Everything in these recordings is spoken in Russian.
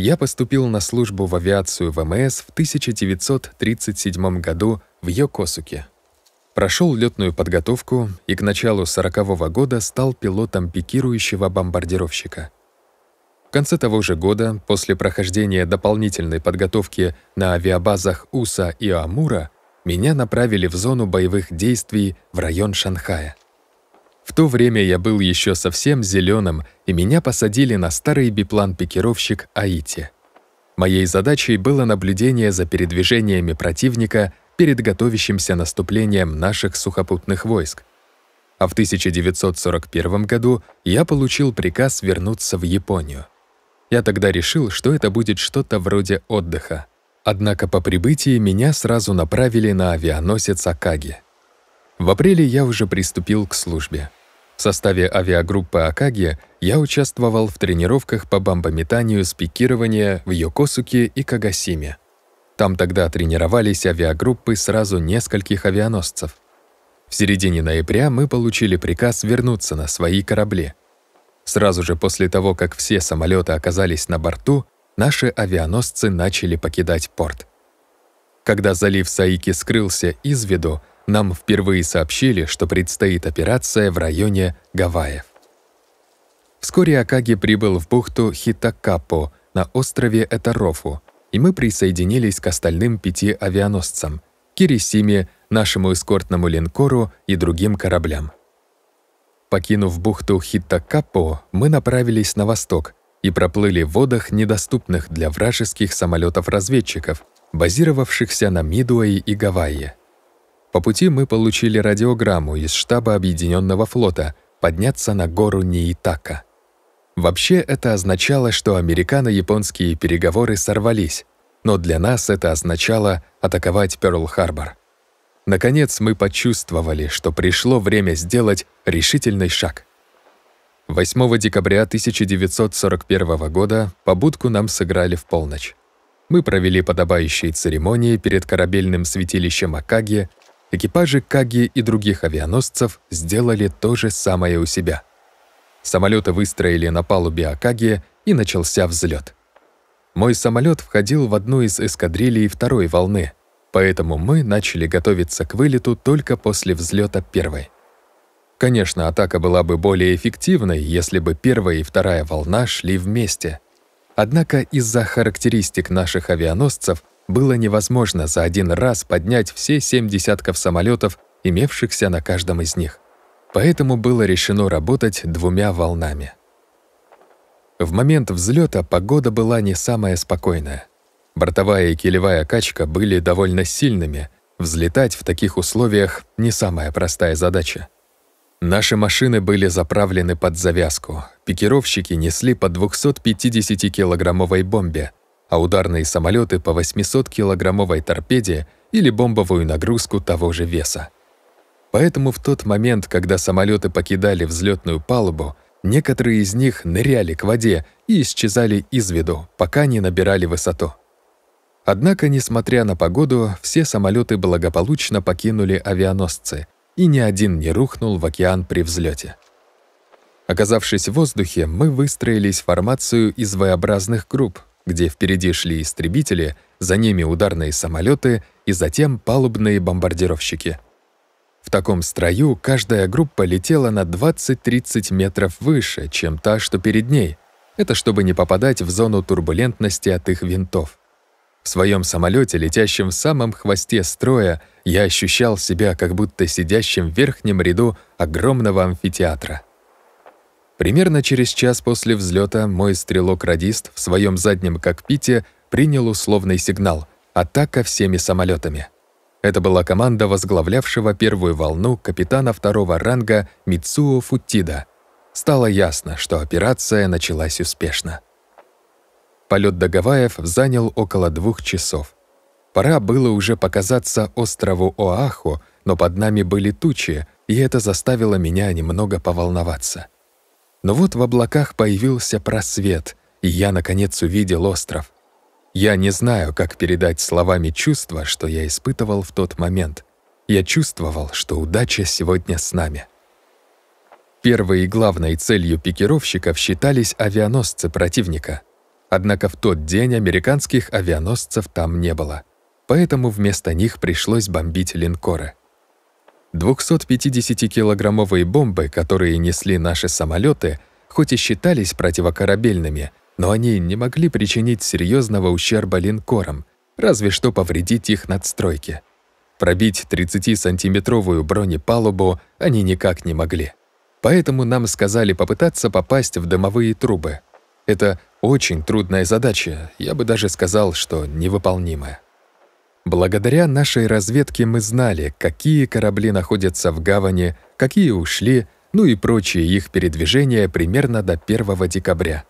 Я поступил на службу в авиацию ВМС в 1937 году в Йокосуке. Прошел летную подготовку и к началу 40-го года стал пилотом пикирующего бомбардировщика. В конце того же года, после прохождения дополнительной подготовки на авиабазах Уса и Амура, меня направили в зону боевых действий в район Шанхая. В то время я был еще совсем зеленым, и меня посадили на старый биплан-пикировщик Аити. Моей задачей было наблюдение за передвижениями противника перед готовящимся наступлением наших сухопутных войск. А в 1941 году я получил приказ вернуться в Японию. Я тогда решил, что это будет что-то вроде отдыха. Однако по прибытии меня сразу направили на авианосец Акаги. В апреле я уже приступил к службе. В составе авиагруппы «Акаги» я участвовал в тренировках по бомбометанию с пикирования в Йокосуке и Кагасиме. Там тогда тренировались авиагруппы сразу нескольких авианосцев. В середине ноября мы получили приказ вернуться на свои корабли. Сразу же после того, как все самолеты оказались на борту, наши авианосцы начали покидать порт. Когда залив Саики скрылся из виду, нам впервые сообщили, что предстоит операция в районе Гавайев. Вскоре Акаги прибыл в бухту Хитакапо на острове Этарофу, и мы присоединились к остальным пяти авианосцам — Кирисиме, нашему эскортному линкору и другим кораблям. Покинув бухту Хитакапо, мы направились на восток и проплыли в водах, недоступных для вражеских самолетов разведчиков базировавшихся на Мидуэй и Гавайи. По пути мы получили радиограмму из штаба Объединенного флота подняться на гору Ниитака. Вообще это означало, что американо-японские переговоры сорвались, но для нас это означало атаковать Пёрл-Харбор. Наконец мы почувствовали, что пришло время сделать решительный шаг. 8 декабря 1941 года побудку нам сыграли в полночь. Мы провели подобающие церемонии перед корабельным святилищем Акаги, Экипажи Каги и других авианосцев сделали то же самое у себя. Самолеты выстроили на палубе Акаги, и начался взлет. Мой самолет входил в одну из эскадрилий второй волны, поэтому мы начали готовиться к вылету только после взлета первой. Конечно, атака была бы более эффективной, если бы первая и вторая волна шли вместе. Однако из-за характеристик наших авианосцев – было невозможно за один раз поднять все семь десятков самолетов, имевшихся на каждом из них. Поэтому было решено работать двумя волнами. В момент взлета погода была не самая спокойная. Бортовая и килевая качка были довольно сильными, взлетать в таких условиях не самая простая задача. Наши машины были заправлены под завязку. Пикировщики несли по 250-килограммовой бомбе, а ударные самолеты по 800-килограммовой торпеде или бомбовую нагрузку того же веса. Поэтому в тот момент, когда самолеты покидали взлетную палубу, некоторые из них ныряли к воде и исчезали из виду, пока не набирали высоту. Однако, несмотря на погоду, все самолеты благополучно покинули авианосцы, и ни один не рухнул в океан при взлете. Оказавшись в воздухе, мы выстроились в формацию из V-образных групп, где впереди шли истребители, за ними ударные самолеты и затем палубные бомбардировщики. В таком строю каждая группа летела на 20-30 метров выше, чем та, что перед ней. Это чтобы не попадать в зону турбулентности от их винтов. В своем самолете, летящем в самом хвосте строя, я ощущал себя как будто сидящим в верхнем ряду огромного амфитеатра. Примерно через час после взлета мой стрелок-радист в своем заднем кокпите принял условный сигнал «Атака всеми самолетами». Это была команда возглавлявшего первую волну капитана второго ранга Мицуо Футида. Стало ясно, что операция началась успешно. Полет до Гавайев занял около двух часов. Пора было уже показаться острову Оаху, но под нами были тучи, и это заставило меня немного поволноваться. Но вот в облаках появился просвет, и я, наконец, увидел остров. Я не знаю, как передать словами чувства, что я испытывал в тот момент. Я чувствовал, что удача сегодня с нами. Первой и главной целью пикировщиков считались авианосцы противника. Однако в тот день американских авианосцев там не было, поэтому вместо них пришлось бомбить линкоры. 250-килограммовые бомбы, которые несли наши самолеты, хоть и считались противокорабельными, но они не могли причинить серьезного ущерба линкорам, разве что повредить их надстройки. Пробить 30-сантиметровую бронепалубу они никак не могли. Поэтому нам сказали попытаться попасть в дымовые трубы. Это очень трудная задача, я бы даже сказал, что невыполнимая. Благодаря нашей разведке мы знали, какие корабли находятся в гавани, какие ушли, ну и прочие их передвижения примерно до 1 декабря.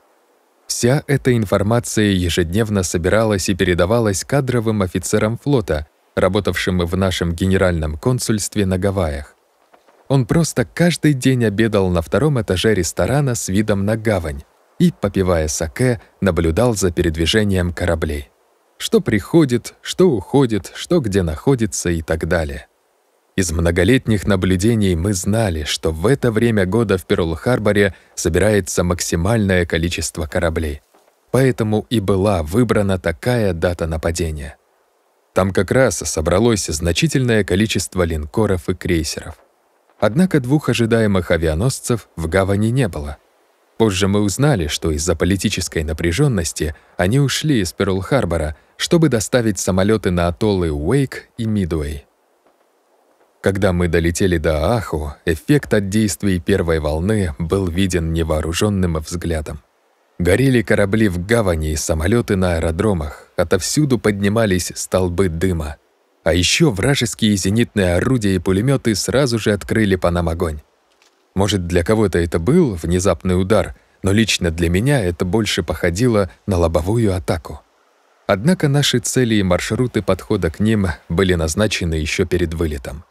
Вся эта информация ежедневно собиралась и передавалась кадровым офицерам флота, работавшим в нашем генеральном консульстве на Гавайях. Он просто каждый день обедал на втором этаже ресторана с видом на гавань и, попивая саке, наблюдал за передвижением кораблей что приходит, что уходит, что где находится и так далее. Из многолетних наблюдений мы знали, что в это время года в Перл-Харборе собирается максимальное количество кораблей. Поэтому и была выбрана такая дата нападения. Там как раз собралось значительное количество линкоров и крейсеров. Однако двух ожидаемых авианосцев в гавани не было — Позже мы узнали, что из-за политической напряженности они ушли из Перл-Харбора, чтобы доставить самолеты на атоллы Уэйк и Мидуэй. Когда мы долетели до Ааху, эффект от действий первой волны был виден невооруженным взглядом. Горели корабли в гавани и самолеты на аэродромах, отовсюду поднимались столбы дыма. А еще вражеские зенитные орудия и пулеметы сразу же открыли по нам огонь. Может, для кого-то это был внезапный удар, но лично для меня это больше походило на лобовую атаку. Однако наши цели и маршруты подхода к ним были назначены еще перед вылетом.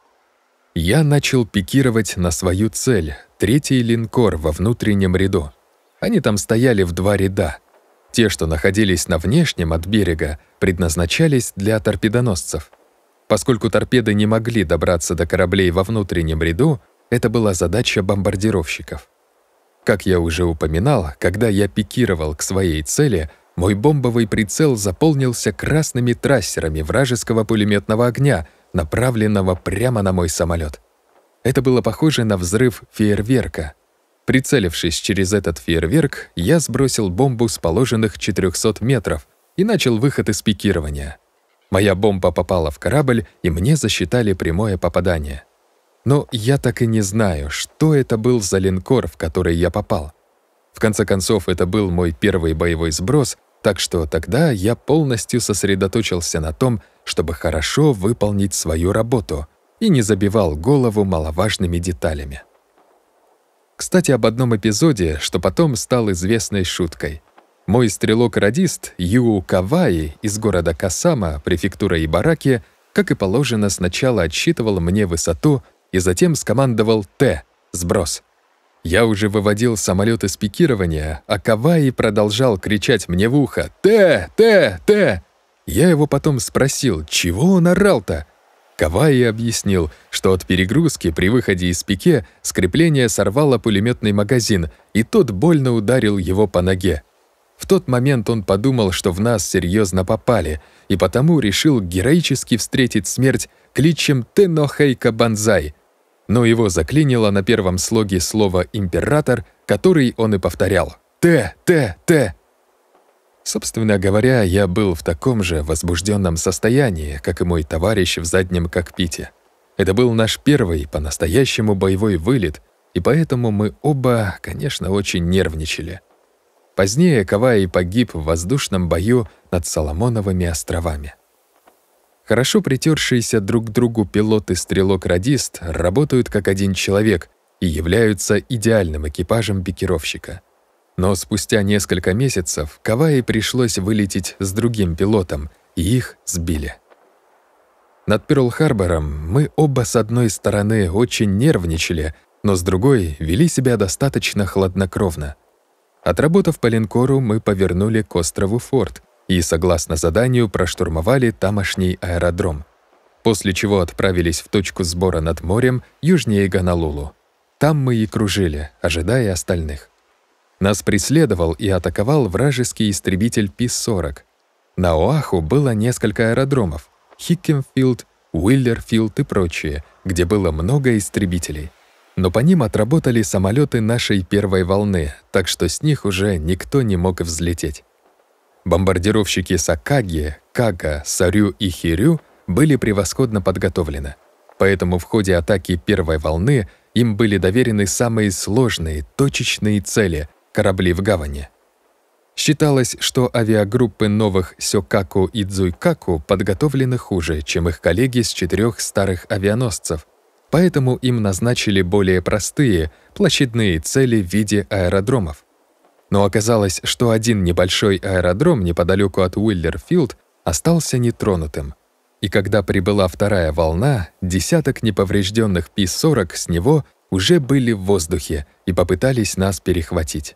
Я начал пикировать на свою цель, третий линкор во внутреннем ряду. Они там стояли в два ряда. Те, что находились на внешнем от берега, предназначались для торпедоносцев. Поскольку торпеды не могли добраться до кораблей во внутреннем ряду, это была задача бомбардировщиков. Как я уже упоминал, когда я пикировал к своей цели, мой бомбовый прицел заполнился красными трассерами вражеского пулеметного огня, направленного прямо на мой самолет. Это было похоже на взрыв фейерверка. Прицелившись через этот фейерверк, я сбросил бомбу с положенных 400 метров и начал выход из пикирования. Моя бомба попала в корабль, и мне засчитали прямое попадание. Но я так и не знаю, что это был за линкор, в который я попал. В конце концов, это был мой первый боевой сброс, так что тогда я полностью сосредоточился на том, чтобы хорошо выполнить свою работу и не забивал голову маловажными деталями. Кстати, об одном эпизоде, что потом стал известной шуткой. Мой стрелок-радист Юу Каваи из города Касама, префектура Ибараки, как и положено, сначала отсчитывал мне высоту и затем скомандовал «Т» — сброс. Я уже выводил самолет из пикирования, а Каваи продолжал кричать мне в ухо «Т! Т! Т!». Я его потом спросил, чего он орал-то? Каваи объяснил, что от перегрузки при выходе из пике скрепление сорвало пулеметный магазин, и тот больно ударил его по ноге. В тот момент он подумал, что в нас серьезно попали, и потому решил героически встретить смерть кличем «Тенохейка Банзай», но его заклинило на первом слоге слова «император», который он и повторял. «Т, Т, Т!» Собственно говоря, я был в таком же возбужденном состоянии, как и мой товарищ в заднем кокпите. Это был наш первый по-настоящему боевой вылет, и поэтому мы оба, конечно, очень нервничали. Позднее Каваи погиб в воздушном бою над Соломоновыми островами. Хорошо притершиеся друг к другу пилот и стрелок-радист работают как один человек и являются идеальным экипажем пикировщика. Но спустя несколько месяцев Каваи пришлось вылететь с другим пилотом, и их сбили. Над Перл-Харбором мы оба с одной стороны очень нервничали, но с другой вели себя достаточно хладнокровно. Отработав по линкору, мы повернули к острову Форд, и, согласно заданию, проштурмовали тамошний аэродром, после чего отправились в точку сбора над морем южнее Ганалулу. Там мы и кружили, ожидая остальных. Нас преследовал и атаковал вражеский истребитель Пи-40. На Оаху было несколько аэродромов — Хиккенфилд, Уиллерфилд и прочие, где было много истребителей. Но по ним отработали самолеты нашей первой волны, так что с них уже никто не мог взлететь. Бомбардировщики Сакаги, Кага, Сарю и Хирю были превосходно подготовлены. Поэтому в ходе атаки первой волны им были доверены самые сложные, точечные цели — корабли в гавани. Считалось, что авиагруппы новых Сёкаку и Дзуйкаку подготовлены хуже, чем их коллеги с четырех старых авианосцев, поэтому им назначили более простые, площадные цели в виде аэродромов. Но оказалось, что один небольшой аэродром неподалеку от Уиллерфилд остался нетронутым. И когда прибыла вторая волна, десяток неповрежденных Пи-40 с него уже были в воздухе и попытались нас перехватить.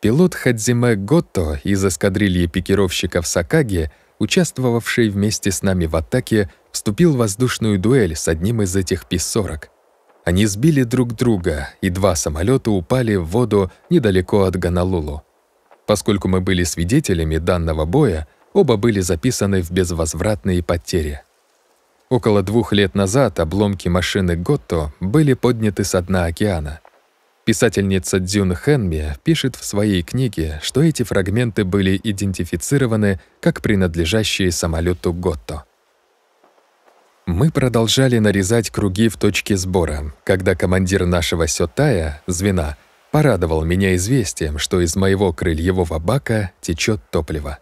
Пилот Хадзиме Готто из эскадрильи пикировщиков Сакаги, участвовавший вместе с нами в атаке, вступил в воздушную дуэль с одним из этих Пи-40 — они сбили друг друга, и два самолета упали в воду недалеко от Ганалулу. Поскольку мы были свидетелями данного боя, оба были записаны в безвозвратные потери. Около двух лет назад обломки машины Готто были подняты со дна океана. Писательница Дзюн Хэнми пишет в своей книге, что эти фрагменты были идентифицированы как принадлежащие самолету Готто. Мы продолжали нарезать круги в точке сбора, когда командир нашего сётая, звена, порадовал меня известием, что из моего крыльевого бака течет топливо.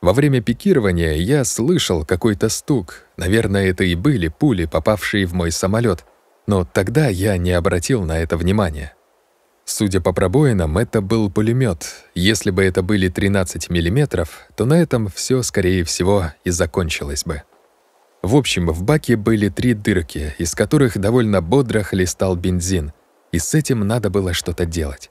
Во время пикирования я слышал какой-то стук, наверное, это и были пули, попавшие в мой самолет, но тогда я не обратил на это внимания. Судя по пробоинам, это был пулемет. Если бы это были 13 миллиметров, то на этом все, скорее всего, и закончилось бы. В общем, в баке были три дырки, из которых довольно бодро хлестал бензин, и с этим надо было что-то делать.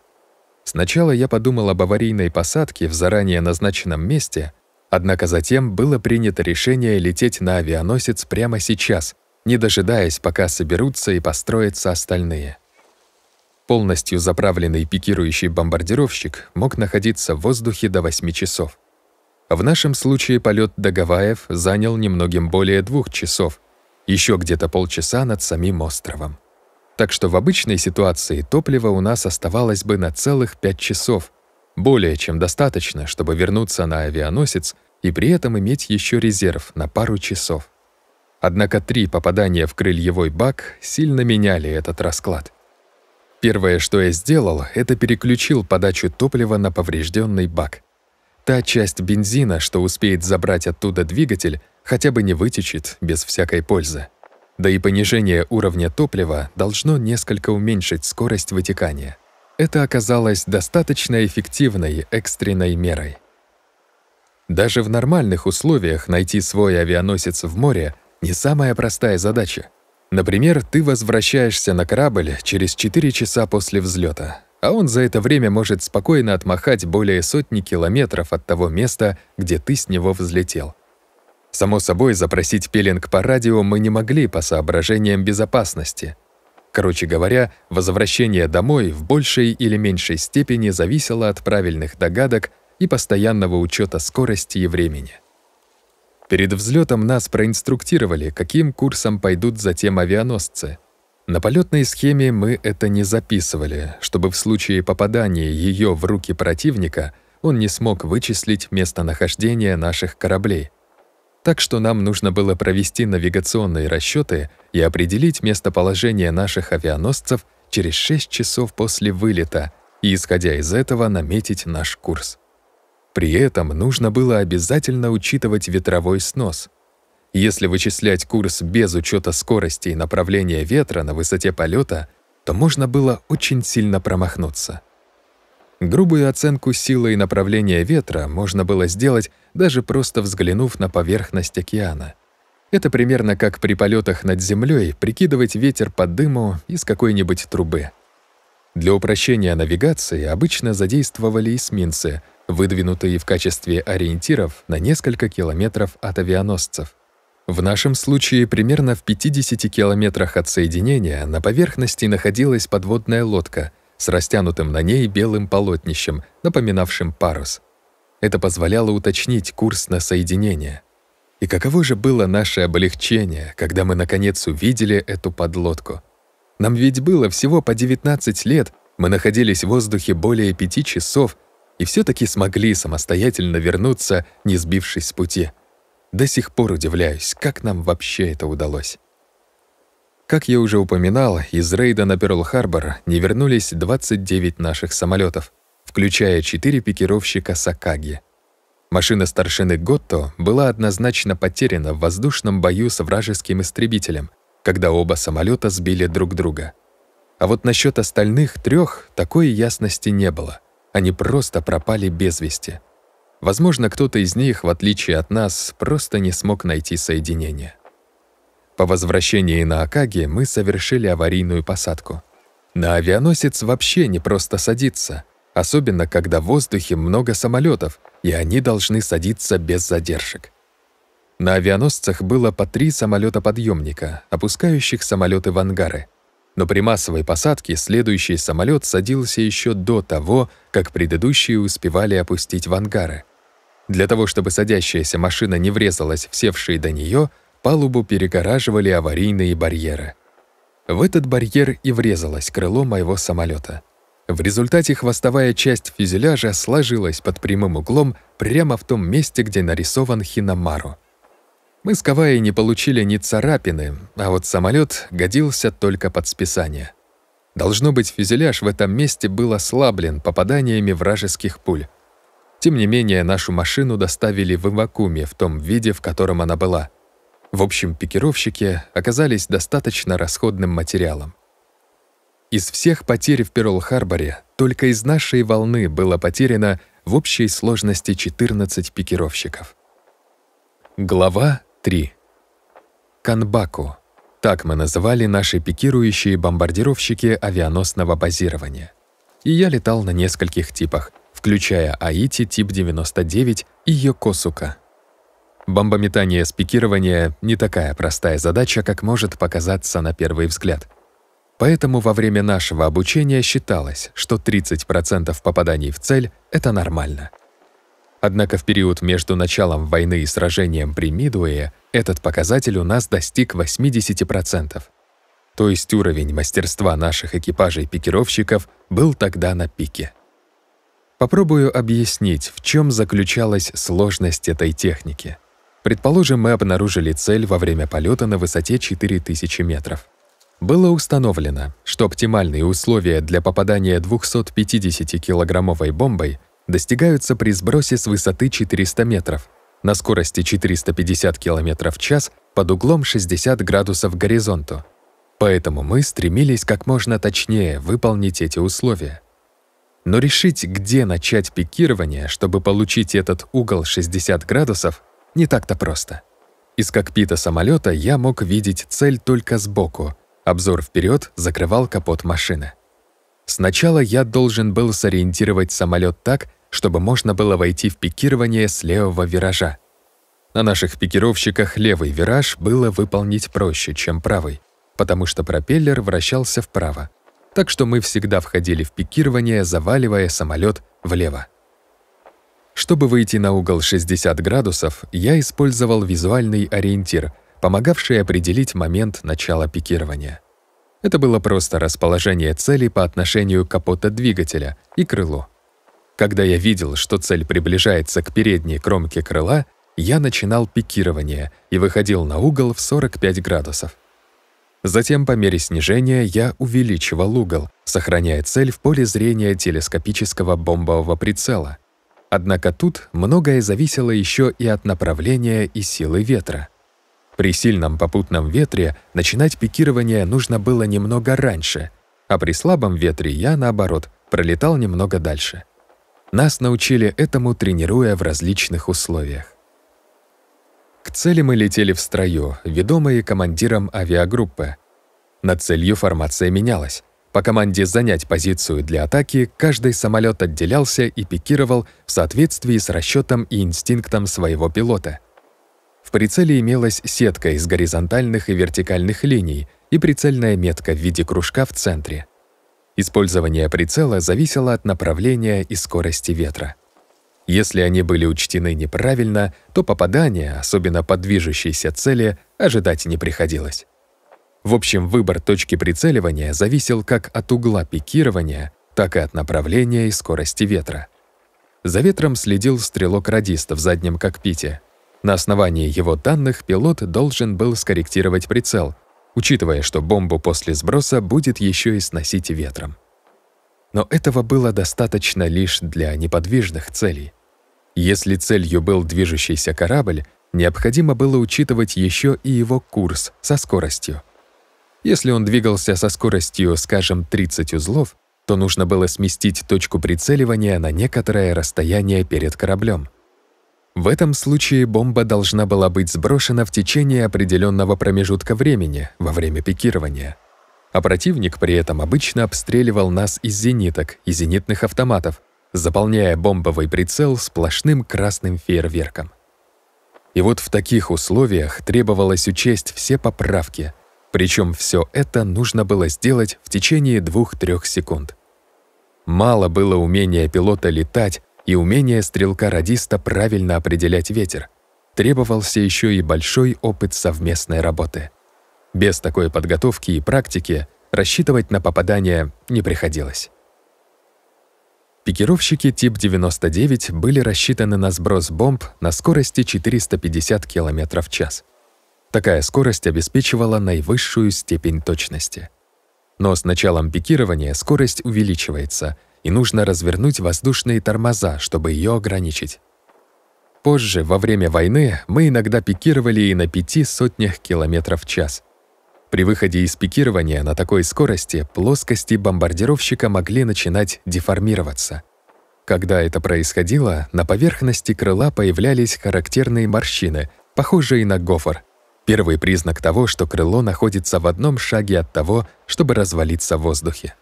Сначала я подумал об аварийной посадке в заранее назначенном месте, однако затем было принято решение лететь на авианосец прямо сейчас, не дожидаясь, пока соберутся и построятся остальные. Полностью заправленный пикирующий бомбардировщик мог находиться в воздухе до 8 часов. В нашем случае полет до Гавайев занял немногим более двух часов, еще где-то полчаса над самим островом. Так что в обычной ситуации топлива у нас оставалось бы на целых пять часов, более чем достаточно, чтобы вернуться на авианосец и при этом иметь еще резерв на пару часов. Однако три попадания в крыльевой бак сильно меняли этот расклад. Первое, что я сделал, это переключил подачу топлива на поврежденный бак — Та часть бензина, что успеет забрать оттуда двигатель, хотя бы не вытечет без всякой пользы. Да и понижение уровня топлива должно несколько уменьшить скорость вытекания. Это оказалось достаточно эффективной экстренной мерой. Даже в нормальных условиях найти свой авианосец в море не самая простая задача. Например, ты возвращаешься на корабль через 4 часа после взлета, а он за это время может спокойно отмахать более сотни километров от того места, где ты с него взлетел. Само собой, запросить пеленг по радио мы не могли по соображениям безопасности. Короче говоря, возвращение домой в большей или меньшей степени зависело от правильных догадок и постоянного учета скорости и времени. Перед взлетом нас проинструктировали, каким курсом пойдут затем авианосцы — на полетной схеме мы это не записывали, чтобы в случае попадания ее в руки противника он не смог вычислить местонахождение наших кораблей. Так что нам нужно было провести навигационные расчеты и определить местоположение наших авианосцев через 6 часов после вылета и, исходя из этого, наметить наш курс. При этом нужно было обязательно учитывать ветровой снос — если вычислять курс без учета скорости и направления ветра на высоте полета, то можно было очень сильно промахнуться. Грубую оценку силы и направления ветра можно было сделать, даже просто взглянув на поверхность океана. Это примерно как при полетах над землей прикидывать ветер по дыму из какой-нибудь трубы. Для упрощения навигации обычно задействовали эсминцы, выдвинутые в качестве ориентиров на несколько километров от авианосцев — в нашем случае примерно в 50 километрах от соединения на поверхности находилась подводная лодка с растянутым на ней белым полотнищем, напоминавшим парус. Это позволяло уточнить курс на соединение. И каково же было наше облегчение, когда мы наконец увидели эту подлодку. Нам ведь было всего по 19 лет, мы находились в воздухе более пяти часов и все таки смогли самостоятельно вернуться, не сбившись с пути. До сих пор удивляюсь, как нам вообще это удалось. Как я уже упоминал, из рейда на Перл-Харбор не вернулись 29 наших самолетов, включая 4 пикировщика Сакаги. Машина старшины Готто была однозначно потеряна в воздушном бою с вражеским истребителем, когда оба самолета сбили друг друга. А вот насчет остальных трех такой ясности не было. Они просто пропали без вести. Возможно, кто-то из них, в отличие от нас, просто не смог найти соединение. По возвращении на Акаги мы совершили аварийную посадку. На авианосец вообще не просто садиться, особенно когда в воздухе много самолетов, и они должны садиться без задержек. На авианосцах было по три самолета-подъемника, опускающих самолеты в ангары. Но при массовой посадке следующий самолет садился еще до того, как предыдущие успевали опустить в ангары. Для того, чтобы садящаяся машина не врезалась в севшие до нее, палубу перегораживали аварийные барьеры. В этот барьер и врезалось крыло моего самолета. В результате хвостовая часть фюзеляжа сложилась под прямым углом прямо в том месте, где нарисован Хинамару. Мы с Каваей не получили ни царапины, а вот самолет годился только под списание. Должно быть, фюзеляж в этом месте был ослаблен попаданиями вражеских пуль, тем не менее, нашу машину доставили в вакууме в том виде, в котором она была. В общем, пикировщики оказались достаточно расходным материалом. Из всех потерь в Перл-Харборе только из нашей волны было потеряно в общей сложности 14 пикировщиков. Глава 3. Канбаку. Так мы называли наши пикирующие бомбардировщики авианосного базирования. И я летал на нескольких типах — включая Аити тип 99 и Йокосука. Бомбометание с пикирования — не такая простая задача, как может показаться на первый взгляд. Поэтому во время нашего обучения считалось, что 30% попаданий в цель — это нормально. Однако в период между началом войны и сражением при Мидуэе этот показатель у нас достиг 80%. То есть уровень мастерства наших экипажей-пикировщиков был тогда на пике. Попробую объяснить, в чем заключалась сложность этой техники. Предположим, мы обнаружили цель во время полета на высоте 4000 метров. Было установлено, что оптимальные условия для попадания 250-килограммовой бомбой достигаются при сбросе с высоты 400 метров на скорости 450 км в час под углом 60 градусов к горизонту. Поэтому мы стремились как можно точнее выполнить эти условия. Но решить, где начать пикирование, чтобы получить этот угол 60 градусов, не так-то просто. Из кокпита самолета я мог видеть цель только сбоку. Обзор вперед закрывал капот машины. Сначала я должен был сориентировать самолет так, чтобы можно было войти в пикирование с левого виража. На наших пикировщиках левый вираж было выполнить проще, чем правый, потому что пропеллер вращался вправо, так что мы всегда входили в пикирование, заваливая самолет влево. Чтобы выйти на угол 60 градусов, я использовал визуальный ориентир, помогавший определить момент начала пикирования. Это было просто расположение цели по отношению к капота двигателя и крылу. Когда я видел, что цель приближается к передней кромке крыла, я начинал пикирование и выходил на угол в 45 градусов. Затем по мере снижения я увеличивал угол, сохраняя цель в поле зрения телескопического бомбового прицела. Однако тут многое зависело еще и от направления и силы ветра. При сильном попутном ветре начинать пикирование нужно было немного раньше, а при слабом ветре я, наоборот, пролетал немного дальше. Нас научили этому, тренируя в различных условиях. К цели мы летели в строю, ведомые командиром авиагруппы. Над целью формация менялась. По команде занять позицию для атаки каждый самолёт отделялся и пикировал в соответствии с расчётом и инстинктом своего пилота. В прицеле имелась сетка из горизонтальных и вертикальных линий и прицельная метка в виде кружка в центре. Использование прицела зависело от направления и скорости ветра. Если они были учтены неправильно, то попадания, особенно по движущейся цели, ожидать не приходилось. В общем, выбор точки прицеливания зависел как от угла пикирования, так и от направления и скорости ветра. За ветром следил стрелок-радист в заднем кокпите. На основании его данных пилот должен был скорректировать прицел, учитывая, что бомбу после сброса будет еще и сносить ветром. Но этого было достаточно лишь для неподвижных целей. Если целью был движущийся корабль, необходимо было учитывать еще и его курс со скоростью. Если он двигался со скоростью, скажем, 30 узлов, то нужно было сместить точку прицеливания на некоторое расстояние перед кораблем. В этом случае бомба должна была быть сброшена в течение определенного промежутка времени во время пикирования — а противник при этом обычно обстреливал нас из зениток и зенитных автоматов, заполняя бомбовый прицел сплошным красным фейерверком. И вот в таких условиях требовалось учесть все поправки, причем все это нужно было сделать в течение двух-трех секунд. Мало было умения пилота летать и умения стрелка-радиста правильно определять ветер. Требовался еще и большой опыт совместной работы — без такой подготовки и практики рассчитывать на попадание не приходилось. Пикировщики тип 99 были рассчитаны на сброс бомб на скорости 450 км в час. Такая скорость обеспечивала наивысшую степень точности. Но с началом пикирования скорость увеличивается, и нужно развернуть воздушные тормоза, чтобы ее ограничить. Позже, во время войны, мы иногда пикировали и на пяти сотнях километров в час — при выходе из пикирования на такой скорости плоскости бомбардировщика могли начинать деформироваться. Когда это происходило, на поверхности крыла появлялись характерные морщины, похожие на гофр. Первый признак того, что крыло находится в одном шаге от того, чтобы развалиться в воздухе.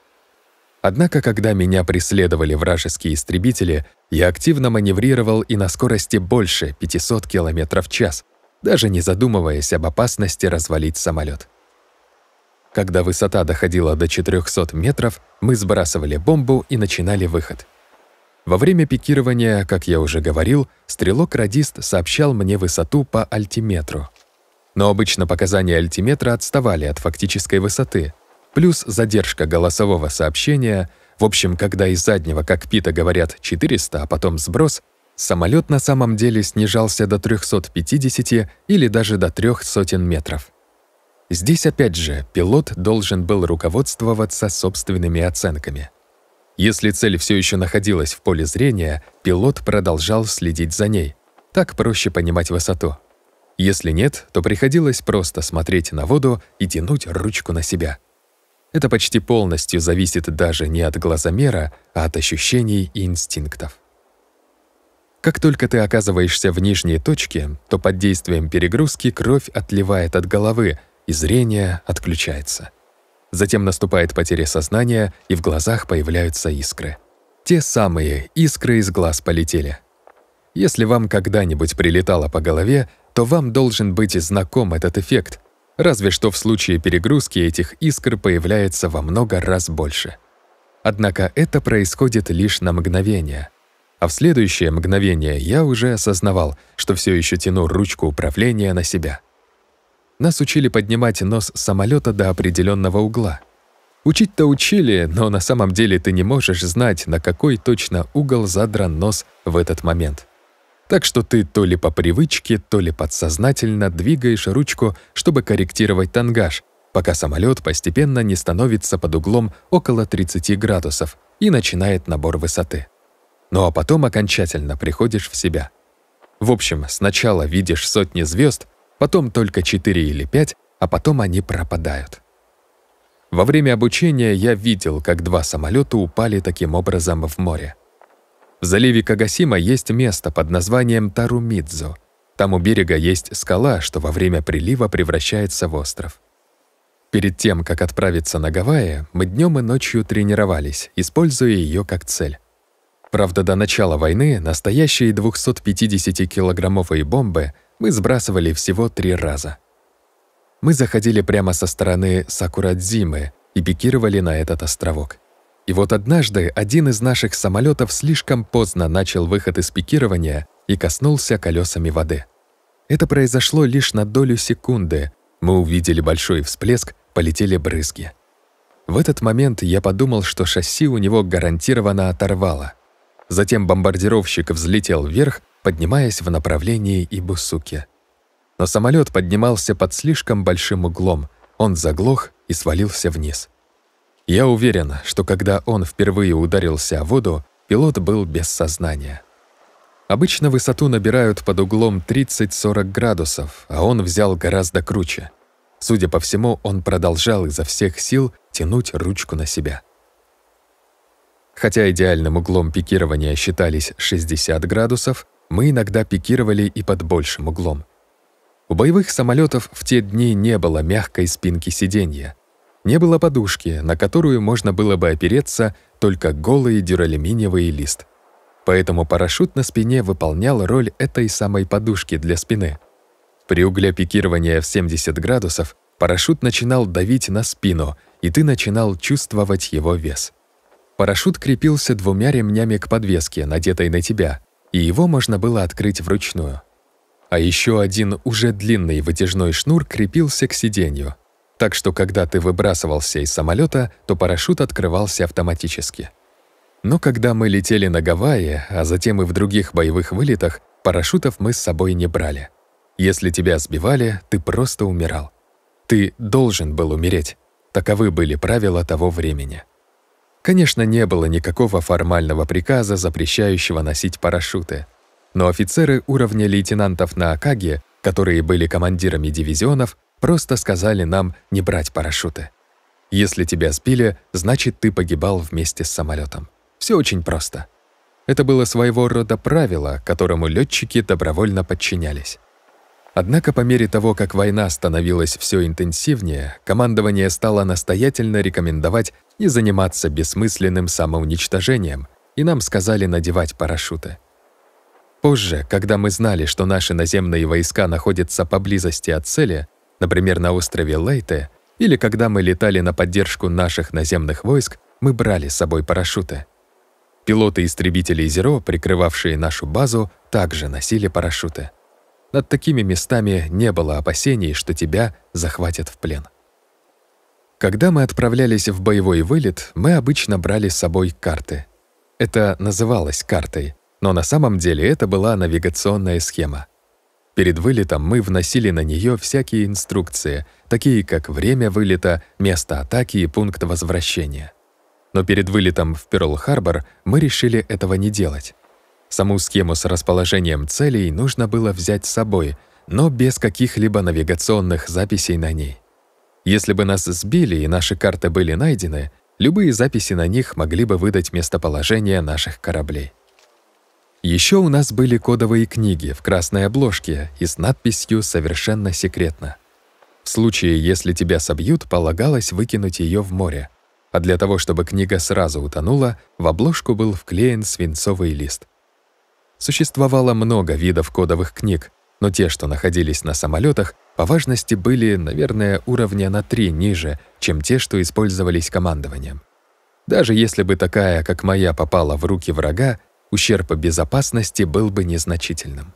Однако, когда меня преследовали вражеские истребители, я активно маневрировал и на скорости больше 500 км в час, даже не задумываясь об опасности развалить самолет. Когда высота доходила до 400 метров, мы сбрасывали бомбу и начинали выход. Во время пикирования, как я уже говорил, стрелок-радист сообщал мне высоту по альтиметру. Но обычно показания альтиметра отставали от фактической высоты, плюс задержка голосового сообщения, в общем, когда из заднего кокпита говорят 400, а потом сброс, самолет на самом деле снижался до 350 или даже до трех сотен метров. Здесь опять же пилот должен был руководствоваться собственными оценками. Если цель все еще находилась в поле зрения, пилот продолжал следить за ней. Так проще понимать высоту. Если нет, то приходилось просто смотреть на воду и тянуть ручку на себя. Это почти полностью зависит даже не от глазомера, а от ощущений и инстинктов. Как только ты оказываешься в нижней точке, то под действием перегрузки кровь отливает от головы, и зрение отключается. Затем наступает потеря сознания, и в глазах появляются искры. Те самые искры из глаз полетели. Если вам когда-нибудь прилетало по голове, то вам должен быть знаком этот эффект, разве что в случае перегрузки этих искр появляется во много раз больше. Однако это происходит лишь на мгновение. А в следующее мгновение я уже осознавал, что все еще тяну ручку управления на себя. Нас учили поднимать нос самолета до определенного угла. Учить-то учили, но на самом деле ты не можешь знать, на какой точно угол задран нос в этот момент. Так что ты то ли по привычке, то ли подсознательно двигаешь ручку, чтобы корректировать тангаж, пока самолет постепенно не становится под углом около 30 градусов и начинает набор высоты. Ну а потом окончательно приходишь в себя. В общем, сначала видишь сотни звезд, потом только 4 или 5, а потом они пропадают. Во время обучения я видел, как два самолета упали таким образом в море. В заливе Кагасима есть место под названием Тарумидзу. Там у берега есть скала, что во время прилива превращается в остров. Перед тем, как отправиться на Гавайи, мы днем и ночью тренировались, используя ее как цель. Правда, до начала войны настоящие 250-килограммовые бомбы мы сбрасывали всего три раза. Мы заходили прямо со стороны Сакурадзимы и пикировали на этот островок. И вот однажды один из наших самолетов слишком поздно начал выход из пикирования и коснулся колесами воды. Это произошло лишь на долю секунды. Мы увидели большой всплеск, полетели брызги. В этот момент я подумал, что шасси у него гарантированно оторвало. Затем бомбардировщик взлетел вверх, поднимаясь в направлении Ибусуки. Но самолет поднимался под слишком большим углом, он заглох и свалился вниз. Я уверен, что когда он впервые ударился о воду, пилот был без сознания. Обычно высоту набирают под углом 30-40 градусов, а он взял гораздо круче. Судя по всему, он продолжал изо всех сил тянуть ручку на себя. Хотя идеальным углом пикирования считались 60 градусов, мы иногда пикировали и под большим углом. У боевых самолетов в те дни не было мягкой спинки сиденья. Не было подушки, на которую можно было бы опереться только голый дюралюминиевый лист. Поэтому парашют на спине выполнял роль этой самой подушки для спины. При угле пикирования в 70 градусов парашют начинал давить на спину, и ты начинал чувствовать его вес. Парашют крепился двумя ремнями к подвеске, надетой на тебя, и его можно было открыть вручную. А еще один уже длинный вытяжной шнур крепился к сиденью, так что когда ты выбрасывался из самолета, то парашют открывался автоматически. Но когда мы летели на Гавайи, а затем и в других боевых вылетах, парашютов мы с собой не брали. Если тебя сбивали, ты просто умирал. Ты должен был умереть. Таковы были правила того времени. Конечно, не было никакого формального приказа, запрещающего носить парашюты. Но офицеры уровня лейтенантов на Акаге, которые были командирами дивизионов, просто сказали нам не брать парашюты. Если тебя сбили, значит, ты погибал вместе с самолетом. Все очень просто. Это было своего рода правило, которому летчики добровольно подчинялись. Однако по мере того, как война становилась все интенсивнее, командование стало настоятельно рекомендовать и заниматься бессмысленным самоуничтожением, и нам сказали надевать парашюты. Позже, когда мы знали, что наши наземные войска находятся поблизости от цели, например, на острове Лейте, или когда мы летали на поддержку наших наземных войск, мы брали с собой парашюты. Пилоты истребителей «Зеро», прикрывавшие нашу базу, также носили парашюты. Над такими местами не было опасений, что тебя захватят в плен. Когда мы отправлялись в боевой вылет, мы обычно брали с собой карты. Это называлось картой, но на самом деле это была навигационная схема. Перед вылетом мы вносили на нее всякие инструкции, такие как время вылета, место атаки и пункт возвращения. Но перед вылетом в Перл-Харбор мы решили этого не делать. Саму схему с расположением целей нужно было взять с собой, но без каких-либо навигационных записей на ней. Если бы нас сбили и наши карты были найдены, любые записи на них могли бы выдать местоположение наших кораблей. Еще у нас были кодовые книги в красной обложке и с надписью «Совершенно секретно». В случае, если тебя собьют, полагалось выкинуть ее в море. А для того, чтобы книга сразу утонула, в обложку был вклеен свинцовый лист. Существовало много видов кодовых книг, но те, что находились на самолетах, по важности были, наверное, уровня на три ниже, чем те, что использовались командованием. Даже если бы такая, как моя, попала в руки врага, ущерб безопасности был бы незначительным.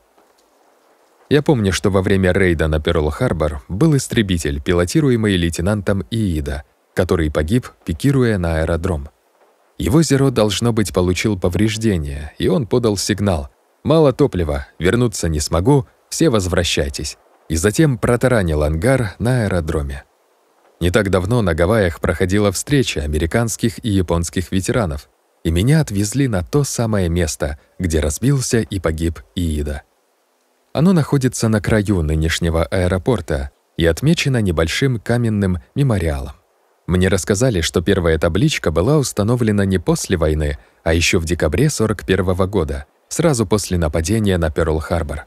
Я помню, что во время рейда на Перл-Харбор был истребитель, пилотируемый лейтенантом Иида, который погиб, пикируя на аэродром. Его зеро, должно быть, получил повреждение, и он подал сигнал, «Мало топлива, вернуться не смогу, все возвращайтесь». И затем протаранил ангар на аэродроме. Не так давно на Гавайях проходила встреча американских и японских ветеранов, и меня отвезли на то самое место, где разбился и погиб Иида. Оно находится на краю нынешнего аэропорта и отмечено небольшим каменным мемориалом. Мне рассказали, что первая табличка была установлена не после войны, а еще в декабре сорок первого года, сразу после нападения на Перл-Харбор.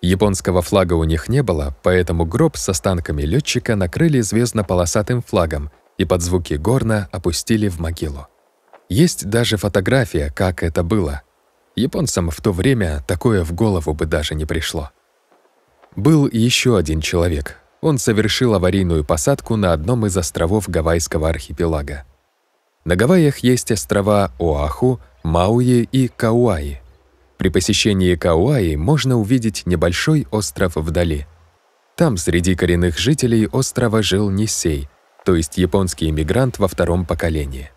Японского флага у них не было, поэтому гроб с останками летчика накрыли звездно-полосатым флагом и под звуки горна опустили в могилу. Есть даже фотография, как это было. Японцам в то время такое в голову бы даже не пришло. Был еще один человек. Он совершил аварийную посадку на одном из островов Гавайского архипелага. На Гавайях есть острова Оаху, Мауи и Кауаи – при посещении Кауаи можно увидеть небольшой остров вдали. Там среди коренных жителей острова жил Нисей, то есть японский иммигрант во втором поколении.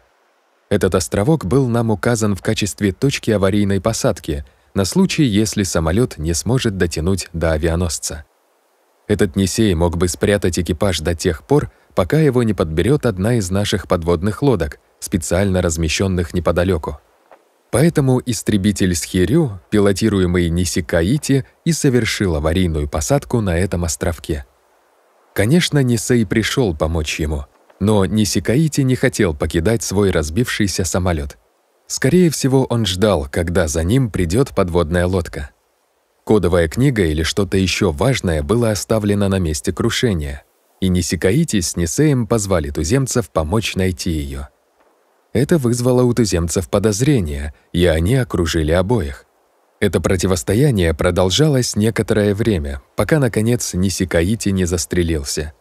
Этот островок был нам указан в качестве точки аварийной посадки на случай, если самолет не сможет дотянуть до авианосца. Этот Нисей мог бы спрятать экипаж до тех пор, пока его не подберет одна из наших подводных лодок, специально размещенных неподалеку. Поэтому истребитель Схирю, пилотируемый Нисикаити, и совершил аварийную посадку на этом островке. Конечно, Нисей пришел помочь ему, но Нисикаити не хотел покидать свой разбившийся самолет. Скорее всего, он ждал, когда за ним придет подводная лодка. Кодовая книга или что-то еще важное было оставлено на месте крушения, и Нисикаити с Нисеем позвали туземцев помочь найти ее. Это вызвало у туземцев подозрения, и они окружили обоих. Это противостояние продолжалось некоторое время, пока, наконец, Нисикаити не застрелился.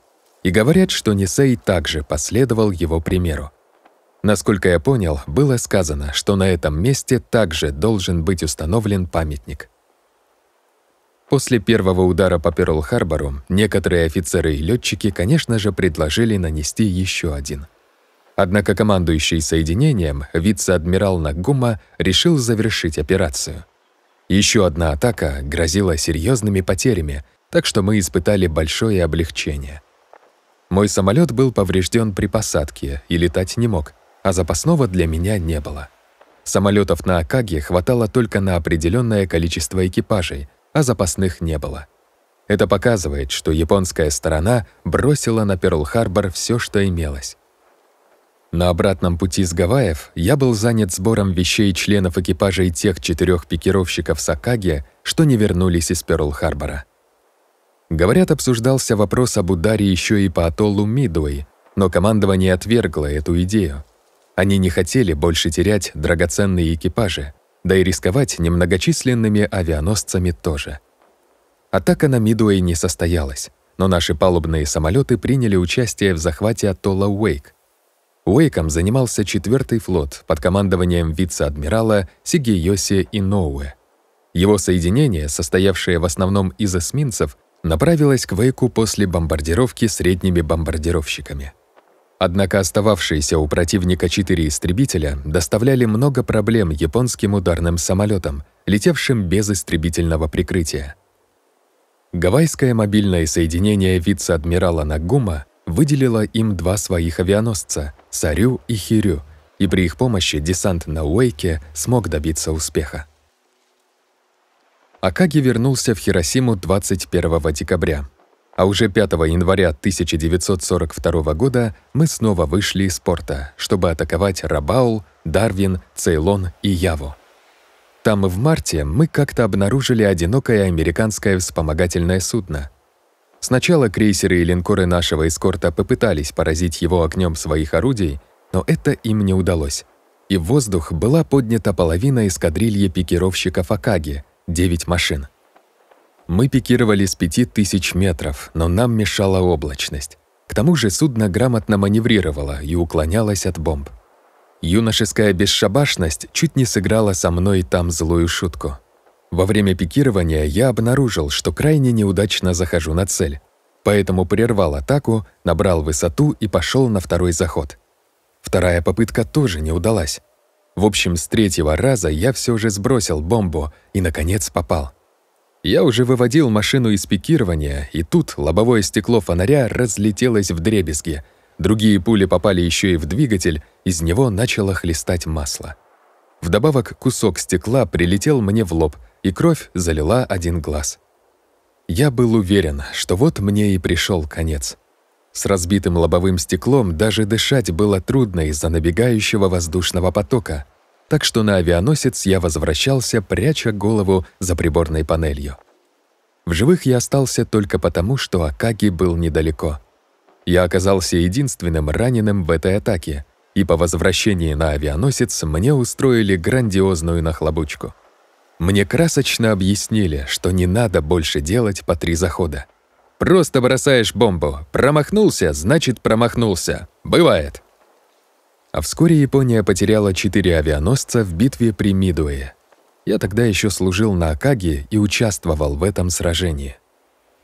И говорят, что Нисей также последовал его примеру. Насколько я понял, было сказано, что на этом месте также должен быть установлен памятник. После первого удара по Перл-Харбору некоторые офицеры и летчики, конечно же, предложили нанести еще один – Однако командующий соединением, вице-адмирал Нагума, решил завершить операцию. Еще одна атака грозила серьезными потерями, так что мы испытали большое облегчение. Мой самолет был поврежден при посадке и летать не мог, а запасного для меня не было. Самолетов на Акаге хватало только на определенное количество экипажей, а запасных не было. Это показывает, что японская сторона бросила на Перл-Харбор все, что имелось. На обратном пути с Гавайев я был занят сбором вещей членов экипажа и тех четырех пикировщиков Сакаги, что не вернулись из Перл-Харбора. Говорят, обсуждался вопрос об ударе еще и по атоллу Мидуэй, но командование отвергло эту идею. Они не хотели больше терять драгоценные экипажи, да и рисковать немногочисленными авианосцами тоже. Атака на Мидуэй не состоялась, но наши палубные самолеты приняли участие в захвате атолла Уэйк – Уэйком занимался 4-й флот под командованием вице-адмирала Сигиоси Иноуэ. Его соединение, состоявшее в основном из эсминцев, направилось к Вейку после бомбардировки средними бомбардировщиками. Однако остававшиеся у противника четыре истребителя доставляли много проблем японским ударным самолетам, летевшим без истребительного прикрытия. Гавайское мобильное соединение вице-адмирала Нагума выделило им два своих авианосца Сарю и Хирю, и при их помощи десант на Уэйке смог добиться успеха. Акаги вернулся в Хиросиму 21 декабря, а уже 5 января 1942 года мы снова вышли из порта, чтобы атаковать Рабаул, Дарвин, Цейлон и Яву. Там в марте мы как-то обнаружили одинокое американское вспомогательное судно — Сначала крейсеры и линкоры нашего эскорта попытались поразить его огнем своих орудий, но это им не удалось. И в воздух была поднята половина эскадрильи пикировщиков Акаги — 9 машин. Мы пикировали с 5000 метров, но нам мешала облачность. К тому же судно грамотно маневрировало и уклонялось от бомб. Юношеская бесшабашность чуть не сыграла со мной там злую шутку. Во время пикирования я обнаружил, что крайне неудачно захожу на цель, поэтому прервал атаку, набрал высоту и пошел на второй заход. Вторая попытка тоже не удалась. В общем, с третьего раза я все же сбросил бомбу и, наконец, попал. Я уже выводил машину из пикирования, и тут лобовое стекло фонаря разлетелось в дребезги. Другие пули попали еще и в двигатель, из него начало хлестать масло. Вдобавок кусок стекла прилетел мне в лоб — и кровь залила один глаз. Я был уверен, что вот мне и пришел конец. С разбитым лобовым стеклом даже дышать было трудно из-за набегающего воздушного потока, так что на авианосец я возвращался, пряча голову за приборной панелью. В живых я остался только потому, что Акаги был недалеко. Я оказался единственным раненым в этой атаке, и по возвращении на авианосец мне устроили грандиозную нахлобучку. Мне красочно объяснили, что не надо больше делать по три захода. Просто бросаешь бомбу. Промахнулся, значит промахнулся. Бывает. А вскоре Япония потеряла четыре авианосца в битве при Мидуэ. Я тогда еще служил на Акаге и участвовал в этом сражении.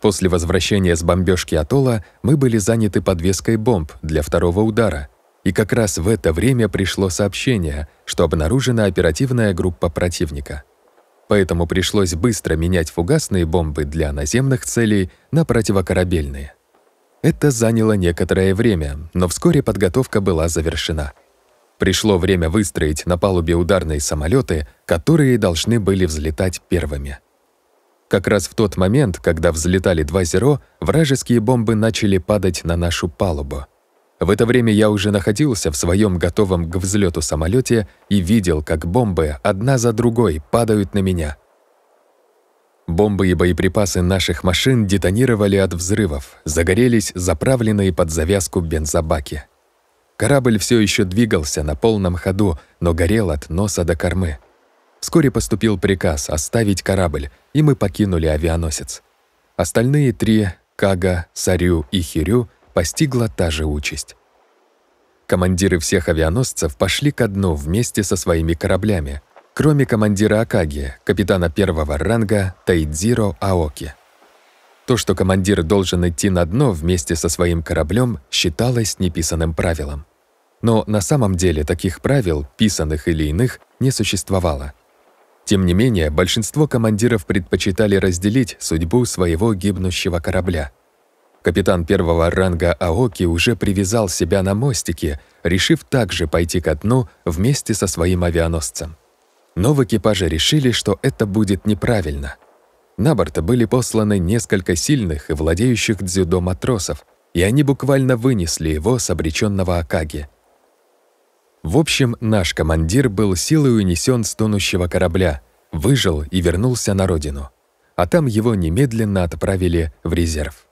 После возвращения с бомбежки атолла мы были заняты подвеской бомб для второго удара, и как раз в это время пришло сообщение, что обнаружена оперативная группа противника — поэтому пришлось быстро менять фугасные бомбы для наземных целей на противокорабельные. Это заняло некоторое время, но вскоре подготовка была завершена. Пришло время выстроить на палубе ударные самолеты, которые должны были взлетать первыми. Как раз в тот момент, когда взлетали два зеро, вражеские бомбы начали падать на нашу палубу. В это время я уже находился в своем готовом к взлету самолете и видел, как бомбы одна за другой падают на меня. Бомбы и боеприпасы наших машин детонировали от взрывов, загорелись заправленные под завязку бензобаки. Корабль все еще двигался на полном ходу, но горел от носа до кормы. Вскоре поступил приказ оставить корабль, и мы покинули авианосец. Остальные три — Кага, Сарю и Хирю — постигла та же участь. Командиры всех авианосцев пошли ко дну вместе со своими кораблями, кроме командира Акаги, капитана первого ранга Тайдзиро Аоки. То, что командир должен идти на дно вместе со своим кораблем, считалось неписанным правилом. Но на самом деле таких правил, писанных или иных, не существовало. Тем не менее, большинство командиров предпочитали разделить судьбу своего гибнущего корабля – Капитан первого ранга Аоки уже привязал себя на мостике, решив также пойти ко дну вместе со своим авианосцем. Но в экипаже решили, что это будет неправильно. На борт были посланы несколько сильных и владеющих дзюдо матросов, и они буквально вынесли его с обречённого Акаги. В общем, наш командир был силой унесен с тонущего корабля, выжил и вернулся на родину. А там его немедленно отправили в резерв.